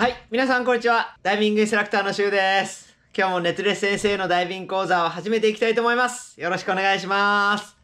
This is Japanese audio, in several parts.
はい。皆さん、こんにちは。ダイビングインストラクターのシュウです。今日も熱烈先生のダイビング講座を始めていきたいと思います。よろしくお願いします。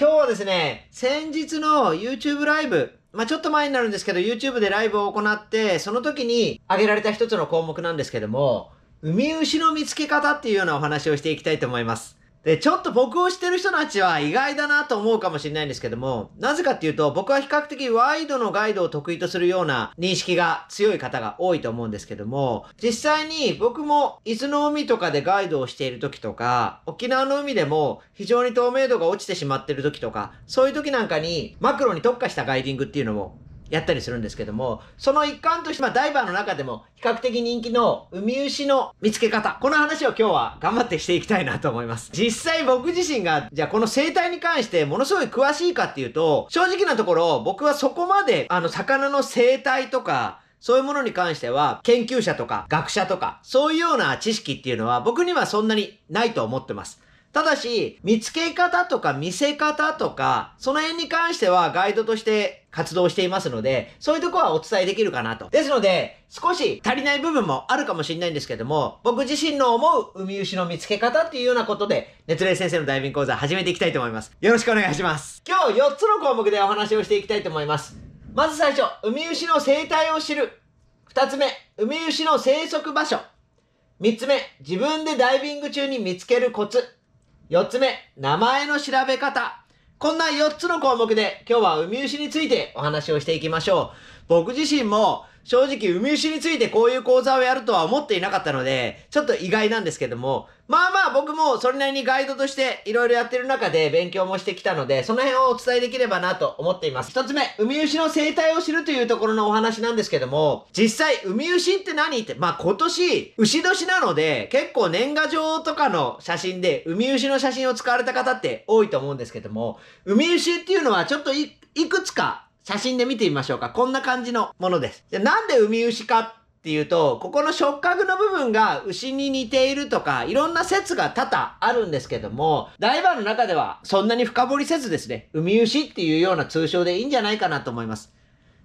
今日はですね、先日の YouTube ライブ、まあ、ちょっと前になるんですけど、YouTube でライブを行って、その時に挙げられた一つの項目なんですけども、海牛の見つけ方っていうようなお話をしていきたいと思います。で、ちょっと僕をしてる人たちは意外だなと思うかもしれないんですけども、なぜかっていうと、僕は比較的ワイドのガイドを得意とするような認識が強い方が多いと思うんですけども、実際に僕も伊豆の海とかでガイドをしている時とか、沖縄の海でも非常に透明度が落ちてしまってる時とか、そういう時なんかにマクロに特化したガイディングっていうのをやったりするんですけども、その一環として、まあ、ダイバーの中でも比較的人気のウミウシの見つけ方。この話を今日は頑張ってしていきたいなと思います。実際僕自身が、じゃあこの生態に関してものすごい詳しいかっていうと、正直なところ僕はそこまで、あの、魚の生態とか、そういうものに関しては、研究者とか学者とか、そういうような知識っていうのは僕にはそんなにないと思ってます。ただし、見つけ方とか見せ方とか、その辺に関してはガイドとして活動していますので、そういうとこはお伝えできるかなと。ですので、少し足りない部分もあるかもしれないんですけども、僕自身の思う海牛の見つけ方っていうようなことで、熱烈先生のダイビング講座始めていきたいと思います。よろしくお願いします。今日4つの項目でお話をしていきたいと思います。まず最初、海牛の生態を知る。2つ目、海牛の生息場所。3つ目、自分でダイビング中に見つけるコツ。4つ目、名前の調べ方。こんな4つの項目で今日はウミウシについてお話をしていきましょう。僕自身も正直、ウミウシについてこういう講座をやるとは思っていなかったので、ちょっと意外なんですけども、まあまあ僕もそれなりにガイドとしていろいろやってる中で勉強もしてきたので、その辺をお伝えできればなと思っています。一つ目、ウミウシの生態を知るというところのお話なんですけども、実際、ウミウシって何って、まあ今年、牛年なので、結構年賀状とかの写真で、ウミウシの写真を使われた方って多いと思うんですけども、ウミウシっていうのはちょっといくつか写真で見てみましょうか。こんな感じのものです。じゃなんでウミウシかっていうと、ここの触覚の部分が牛に似ているとか、いろんな説が多々あるんですけども、ダイバーの中ではそんなに深掘りせずですね、ウミウシっていうような通称でいいんじゃないかなと思います。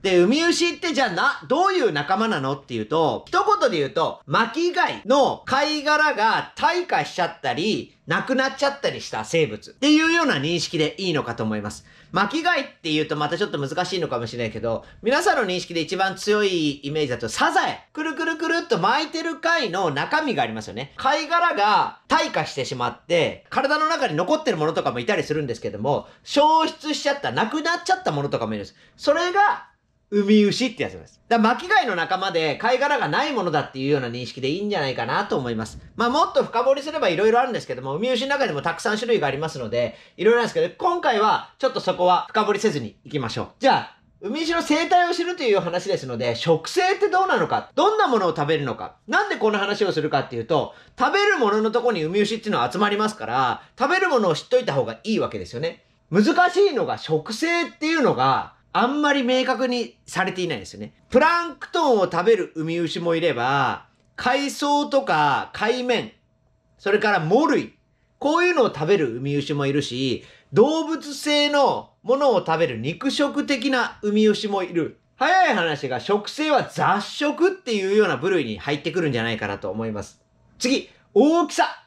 で、ウミウシってじゃあな、どういう仲間なのっていうと、一言で言うと、巻貝の貝殻が退化しちゃったり、なくなっちゃったりした生物っていうような認識でいいのかと思います。巻き貝って言うとまたちょっと難しいのかもしれないけど、皆さんの認識で一番強いイメージだと、サザエ。くるくるくるっと巻いてる貝の中身がありますよね。貝殻が退化してしまって、体の中に残ってるものとかもいたりするんですけども、消失しちゃった、なくなっちゃったものとかもいるんです。それがウミウシってやつです。だ巻き貝の仲間で貝殻がないものだっていうような認識でいいんじゃないかなと思います。まあもっと深掘りすれば色々あるんですけども、ウミウシの中でもたくさん種類がありますので、色々なんですけど、今回はちょっとそこは深掘りせずに行きましょう。じゃあ、海牛の生態を知るという話ですので、食性ってどうなのか、どんなものを食べるのか、なんでこの話をするかっていうと、食べるもののとこにウミウシっていうのは集まりますから、食べるものを知っといた方がいいわけですよね。難しいのが食性っていうのが、あんまり明確にされていないですよね。プランクトンを食べるウミウシもいれば、海藻とか海面、それから藻類、こういうのを食べるウミウシもいるし、動物性のものを食べる肉食的なウミウシもいる。早い話が食性は雑食っていうような部類に入ってくるんじゃないかなと思います。次、大きさ。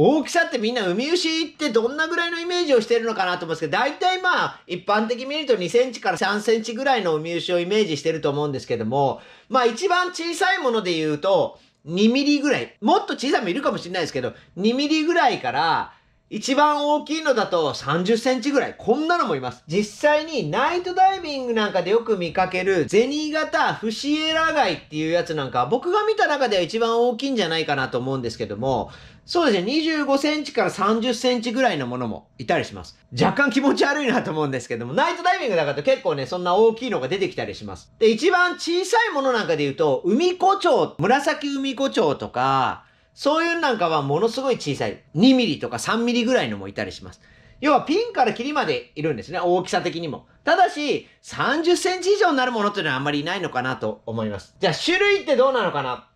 大きさってみんなウミウシってどんなぐらいのイメージをしてるのかなと思うんですけど、大体まあ一般的に見ると2センチから3センチぐらいのウミウシをイメージしてると思うんですけども、まあ一番小さいもので言うと2ミリぐらい、もっと小さいもいるかもしれないですけど、2ミリぐらいから一番大きいのだと30センチぐらい。こんなのもいます。実際にナイトダイビングなんかでよく見かけるゼニ型フシエラ貝っていうやつなんか僕が見た中では一番大きいんじゃないかなと思うんですけども、そうですね、25センチから30センチぐらいのものもいたりします。若干気持ち悪いなと思うんですけども、ナイトダイビングだからと結構ね、そんな大きいのが出てきたりします。で、一番小さいものなんかで言うと、海子蝶、紫海子蝶とか、そういうなんかはものすごい小さい。2ミリとか3ミリぐらいのもいたりします。要はピンからキリまでいるんですね。大きさ的にも。ただし、30センチ以上になるものというのはあんまりいないのかなと思います。じゃあ種類ってどうなのかな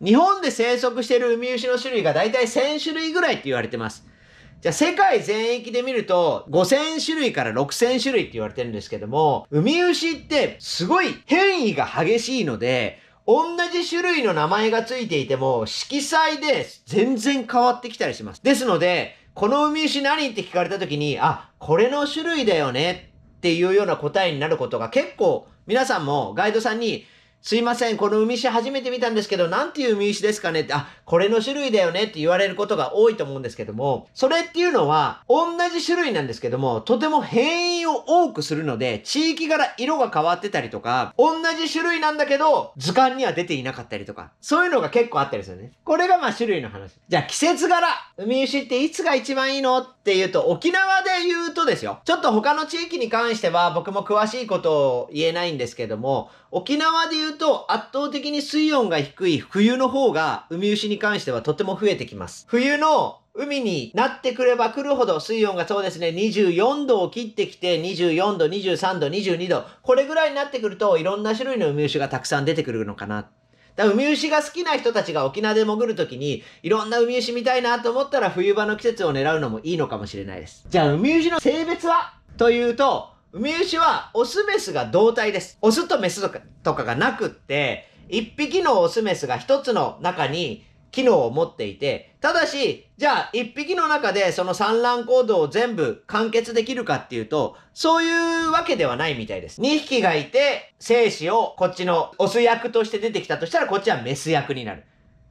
日本で生息しているウミウシの種類がだいたい1000種類ぐらいって言われてます。じゃあ世界全域で見ると5000種類から6000種類って言われてるんですけども、ウミウシってすごい変異が激しいので、同じ種類の名前がついていても、色彩で全然変わってきたりします。ですので、この海牛何って聞かれた時に、あ、これの種類だよねっていうような答えになることが結構皆さんもガイドさんにすいません、この海石初めて見たんですけど、なんていう海石ですかねって、あ、これの種類だよねって言われることが多いと思うんですけども、それっていうのは、同じ種類なんですけども、とても変異を多くするので、地域柄色が変わってたりとか、同じ種類なんだけど、図鑑には出ていなかったりとか、そういうのが結構あったりするね。これがまあ種類の話。じゃあ季節柄、海牛っていつが一番いいのっていうと、沖縄で言うとですよ。ちょっと他の地域に関しては僕も詳しいことを言えないんですけども、沖縄で言う言うと圧倒的に水温が低い冬の方がウミウシに関してはとても増えてきます。冬の海になってくれば来るほど水温がそうですね、24度を切ってきて、24度、23度、22度、これぐらいになってくると、いろんな種類のウミウシがたくさん出てくるのかな。だからウミウシが好きな人たちが沖縄で潜るときに、いろんなウミウシ見たいなと思ったら冬場の季節を狙うのもいいのかもしれないです。じゃあ、ウミウシの性別はというと、ウミウシはオスメスが同体です。オスとメスとかがなくって、一匹のオスメスが一つの中に機能を持っていて、ただし、じゃあ一匹の中でその産卵行動を全部完結できるかっていうと、そういうわけではないみたいです。2匹がいて、精子をこっちのオス役として出てきたとしたら、こっちはメス役になる。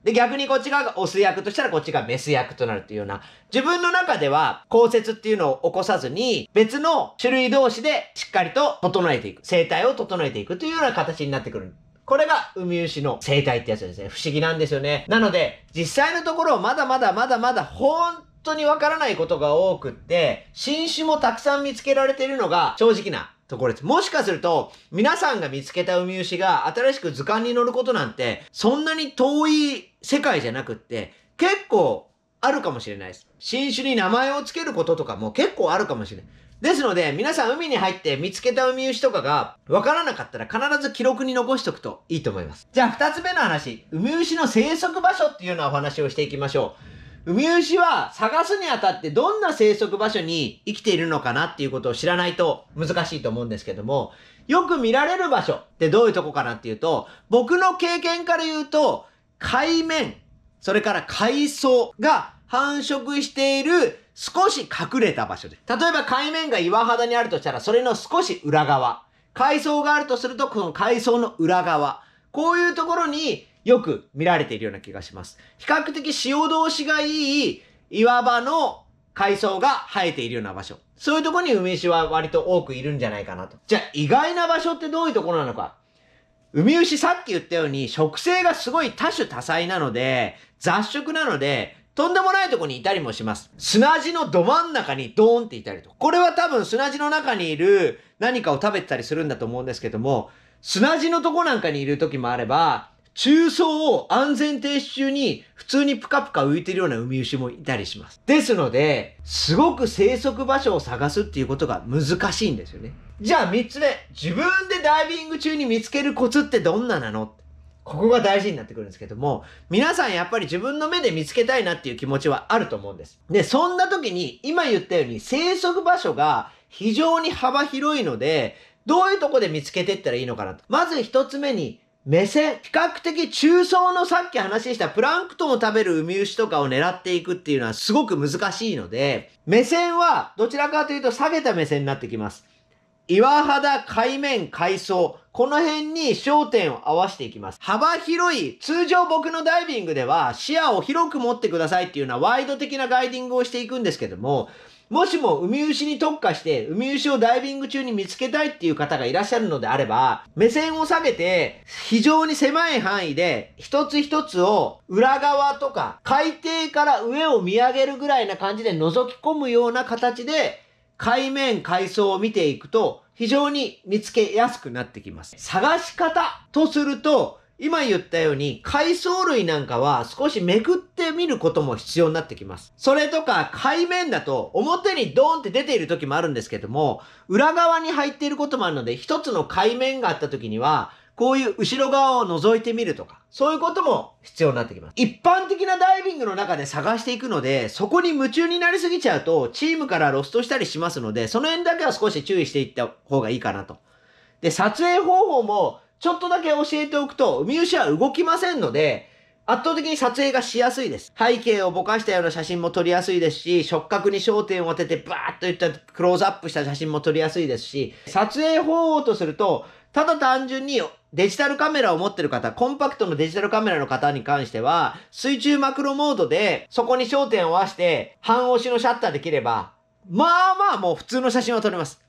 で、逆にこっち側がオス役としたらこっちがメス役となるっていうような、自分の中では降雪っていうのを起こさずに、別の種類同士でしっかりと整えていく、生態を整えていくというような形になってくる。これが、ウミウシの生態ってやつですね。不思議なんですよね。なので、実際のところ、まだまだまだまだ、本当にわからないことが多くって、新種もたくさん見つけられているのが正直なところです。もしかすると、皆さんが見つけたウミウシが新しく図鑑に載ることなんて、そんなに遠い世界じゃなくって、結構あるかもしれないです。新種に名前を付けることとかも結構あるかもしれない。ですので、皆さん海に入って見つけたウミウシとかが分からなかったら必ず記録に残しておくといいと思います。じゃあ2つ目の話、ウミウシの生息場所っていうようなお話をしていきましょう。ウミウシは探すにあたってどんな生息場所に生きているのかなっていうことを知らないと難しいと思うんですけども、よく見られる場所ってどういうとこかなっていうと、僕の経験から言うと、海面、それから海藻が繁殖している少し隠れた場所です。例えば海面が岩肌にあるとしたら、それの少し裏側。海藻があるとすると、この海藻の裏側。こういうところによく見られているような気がします。比較的潮通しがいい岩場の海藻が生えているような場所。そういうところにウミウシは割と多くいるんじゃないかなと。じゃあ意外な場所ってどういうところなのか。ウミウシさっき言ったように植生がすごい多種多彩なので、雑食なので、とんでもないとこにいたりもします。砂地のど真ん中にドーンっていたりと。これは多分砂地の中にいる何かを食べてたりするんだと思うんですけども、砂地のとこなんかにいる時もあれば、中層を安全停止中に普通にぷかぷか浮いてるようなウミウシもいたりします。ですので、すごく生息場所を探すっていうことが難しいんですよね。じゃあ3つ目、自分でダイビング中に見つけるコツってどんななのここが大事になってくるんですけども、皆さんやっぱり自分の目で見つけたいなっていう気持ちはあると思うんです。で、そんな時に、今言ったように生息場所が非常に幅広いので、どういうとこで見つけてったらいいのかなと。まず一つ目に、目線、比較的中層のさっき話したプランクトンを食べるウミウシとかを狙っていくっていうのはすごく難しいので、目線はどちらかというと下げた目線になってきます。岩肌、海面、海藻、この辺に焦点を合わせていきます。幅広い、通常僕のダイビングでは視野を広く持ってくださいっていうのはワイド的なガイディングをしていくんですけども、もしもウミウシに特化して、ウミウシをダイビング中に見つけたいっていう方がいらっしゃるのであれば、目線を下げて、非常に狭い範囲で、一つ一つを裏側とか、海底から上を見上げるぐらいな感じで覗き込むような形で、海面、海藻を見ていくと、非常に見つけやすくなってきます。探し方とすると、今言ったように、海藻類なんかは少しめくってみることも必要になってきます。それとか、海面だと表にドーンって出ている時もあるんですけども、裏側に入っていることもあるので、一つの海面があった時には、こういう後ろ側を覗いてみるとか、そういうことも必要になってきます。一般的なダイビングの中で探していくので、そこに夢中になりすぎちゃうと、チームからロストしたりしますので、その辺だけは少し注意していった方がいいかなと。で、撮影方法も、ちょっとだけ教えておくと、ウミウシは動きませんので、圧倒的に撮影がしやすいです。背景をぼかしたような写真も撮りやすいですし、触覚に焦点を当ててバーッといったクローズアップした写真も撮りやすいですし、撮影方法とすると、ただ単純にデジタルカメラを持ってる方、コンパクトのデジタルカメラの方に関しては、水中マクロモードでそこに焦点を合わせて半押しのシャッターできれば、まあまあもう普通の写真は撮れます。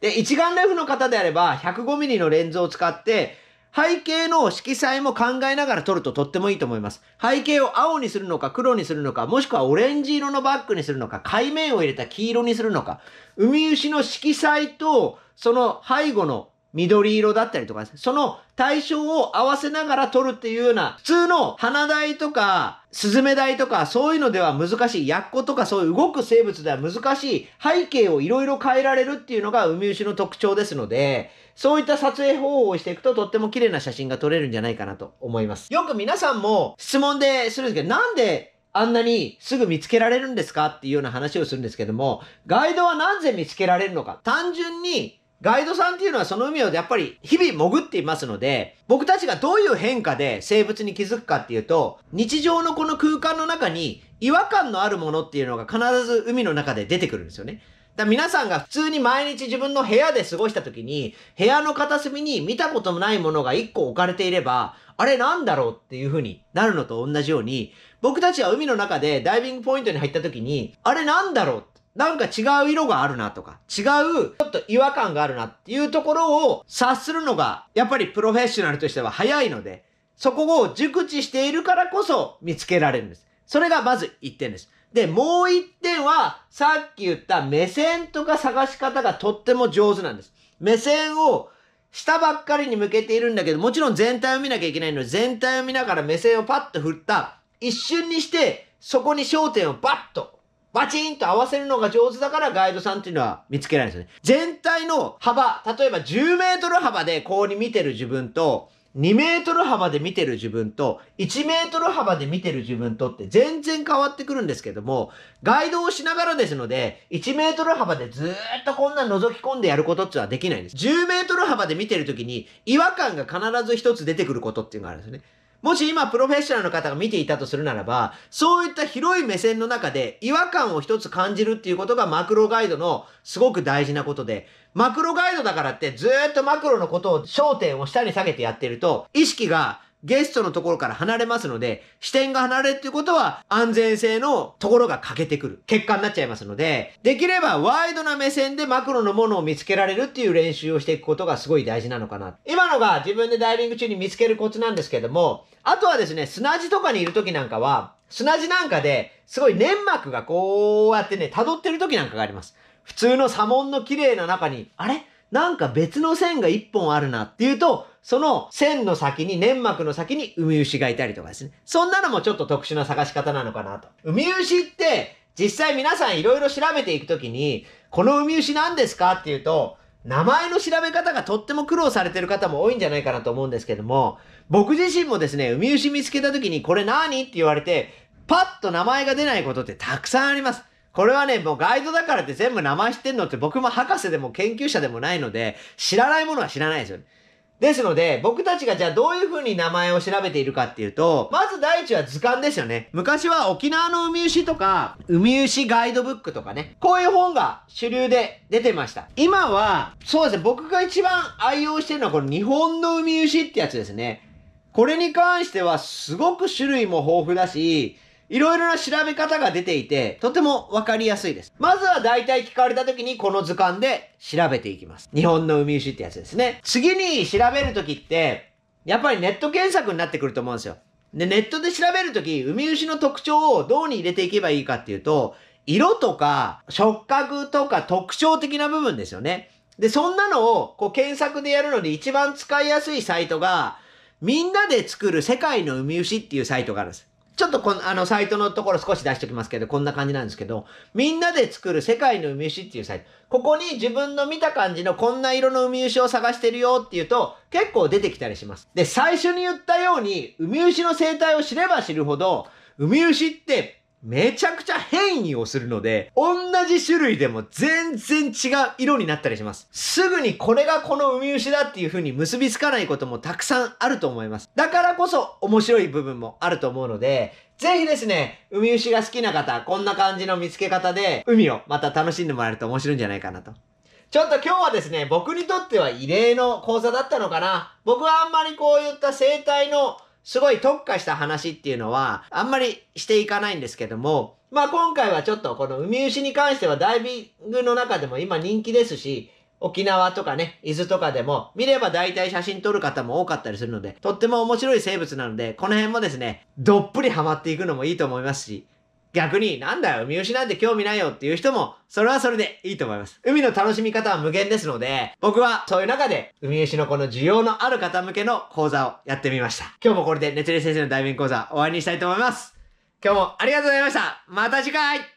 で、一眼レフの方であれば 105mm のレンズを使って、背景の色彩も考えながら撮るととってもいいと思います。背景を青にするのか黒にするのか、もしくはオレンジ色のバッグにするのか、海面を入れた黄色にするのか、海牛の色彩とその背後の緑色だったりとかその対象を合わせながら取るっていうような、普通の花台とか、スズメ台とか、そういうのでは難しい、ヤッコとかそういう動く生物では難しい、背景をいろいろ変えられるっていうのがウミウシの特徴ですので、そういった撮影方法をしていくととっても綺麗な写真が撮れるんじゃないかなと思います。よく皆さんも質問でするんですけど、なんであんなにすぐ見つけられるんですかっていうような話をするんですけども、ガイドはなぜ見つけられるのか。単純にガイドさんっていうのはその海をやっぱり日々潜っていますので、僕たちがどういう変化で生物に気づくかっていうと、日常のこの空間の中に違和感のあるものっていうのが必ず海の中で出てくるんですよね。だ皆さんが普通に毎日自分の部屋で過ごした時に、部屋の片隅に見たこともないものが一個置かれていれば、あれなんだろうっていう風になるのと同じように、僕たちは海の中でダイビングポイントに入った時に、あれなんだろうなんか違う色があるなとか、違う、ちょっと違和感があるなっていうところを察するのが、やっぱりプロフェッショナルとしては早いので、そこを熟知しているからこそ見つけられるんです。それがまず1点です。で、もう1点は、さっき言った目線とか探し方がとっても上手なんです。目線を下ばっかりに向けているんだけど、もちろん全体を見なきゃいけないので、全体を見ながら目線をパッと振った、一瞬にして、そこに焦点をバッとバチンと合わせるのが上手だからガイドさんっていうのは見つけられるんですよね。全体の幅、例えば10メートル幅で氷見てる自分と、2メートル幅で見てる自分と、1メートル幅で見てる自分とって全然変わってくるんですけども、ガイドをしながらですので、1メートル幅でずっとこんな覗き込んでやることってのはできないんです。10メートル幅で見てるときに、違和感が必ず一つ出てくることっていうのがあるんですよね。もし今プロフェッショナルの方が見ていたとするならば、そういった広い目線の中で違和感を一つ感じるっていうことがマクロガイドのすごく大事なことで、マクロガイドだからってずっとマクロのことを焦点を下に下げてやってると、意識がゲストのところから離れますので、視点が離れるっていうことは、安全性のところが欠けてくる結果になっちゃいますので、できればワイドな目線でマクロのものを見つけられるっていう練習をしていくことがすごい大事なのかな。今のが自分でダイビング中に見つけるコツなんですけども、あとはですね、砂地とかにいる時なんかは、砂地なんかですごい粘膜がこうやってね、辿ってる時なんかがあります。普通の砂紋の綺麗な中に、あれなんか別の線が1本あるなっていうと、その線の先に、粘膜の先にウミウシがいたりとかですね。そんなのもちょっと特殊な探し方なのかなと。ウミウシって、実際皆さんいろいろ調べていくときに、このウミウシ何ですかっていうと、名前の調べ方がとっても苦労されてる方も多いんじゃないかなと思うんですけども、僕自身もですね、ウミウシ見つけた時にこれ何って言われて、パッと名前が出ないことってたくさんあります。これはね、もうガイドだからって全部名前知ってんのって僕も博士でも研究者でもないので、知らないものは知らないですよね。ですので、僕たちがじゃあどういう風に名前を調べているかっていうと、まず第一は図鑑ですよね。昔は沖縄の海牛とか、海牛ガイドブックとかね、こういう本が主流で出てました。今は、そうですね、僕が一番愛用してるのはこの日本の海牛ってやつですね。これに関してはすごく種類も豊富だし、いろいろな調べ方が出ていて、とてもわかりやすいです。まずは大体聞かれた時にこの図鑑で調べていきます。日本のウミウシってやつですね。次に調べる時って、やっぱりネット検索になってくると思うんですよ。で、ネットで調べるとき、ウミウシの特徴をどうに入れていけばいいかっていうと、色とか触覚とか特徴的な部分ですよね。で、そんなのをこう検索でやるのに一番使いやすいサイトが、みんなで作る世界のウミウシっていうサイトがあるんです。ちょっとこの、あの、サイトのところ少し出しておきますけど、こんな感じなんですけど、みんなで作る世界の海牛っていうサイト。ここに自分の見た感じのこんな色の海牛を探してるよっていうと、結構出てきたりします。で、最初に言ったように、海牛の生態を知れば知るほど、海牛ってめちゃくちゃ変異をするので、同じ種類でも全然違う色になったりします。すぐにこれがこのウミウシだっていう風に結びつかないこともたくさんあると思います。だからこそ面白い部分もあると思うので、ぜひですね、ウミウシが好きな方、こんな感じの見つけ方で、海をまた楽しんでもらえると面白いんじゃないかなとちょっと今日はですね、僕にとっては異例の講座だったのかな。僕はあんまりこういった生態のすごい特化した話っていうのは、あんまりしていかないんですけども、まあ今回はちょっとこのウミウシに関してはダイビングの中でも今人気ですし、沖縄とかね、伊豆とかでも見れば大体写真撮る方も多かったりするので、とっても面白い生物なので、この辺もですね、どっぷりハマっていくのもいいと思いますし、逆になんだよ、見失って興味ないよっていう人も、それはそれでいいと思います。海の楽しみ方は無限ですので、僕はそういう中で、海牛のこの需要のある方向けの講座をやってみました。今日もこれで熱烈先生のダイビング講座終わりにしたいと思います。今日もありがとうございました。また次回